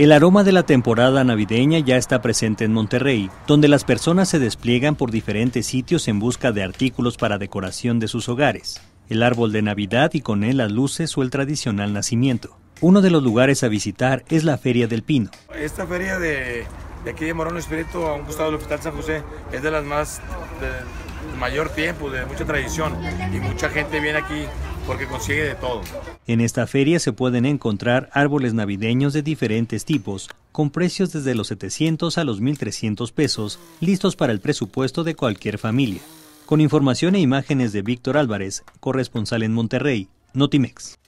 El aroma de la temporada navideña ya está presente en Monterrey, donde las personas se despliegan por diferentes sitios en busca de artículos para decoración de sus hogares, el árbol de Navidad y con él las luces o el tradicional nacimiento. Uno de los lugares a visitar es la Feria del Pino. Esta feria de, aquí de Morón Espíritu, a un costado del Hospital San José, es de las más de mayor tiempo, de mucha tradición y mucha gente viene aquí porque consigue de todo. En esta feria se pueden encontrar árboles navideños de diferentes tipos, con precios desde los 700 a los 1.300 pesos, listos para el presupuesto de cualquier familia. Con información e imágenes de Víctor Álvarez, corresponsal en Monterrey, Notimex.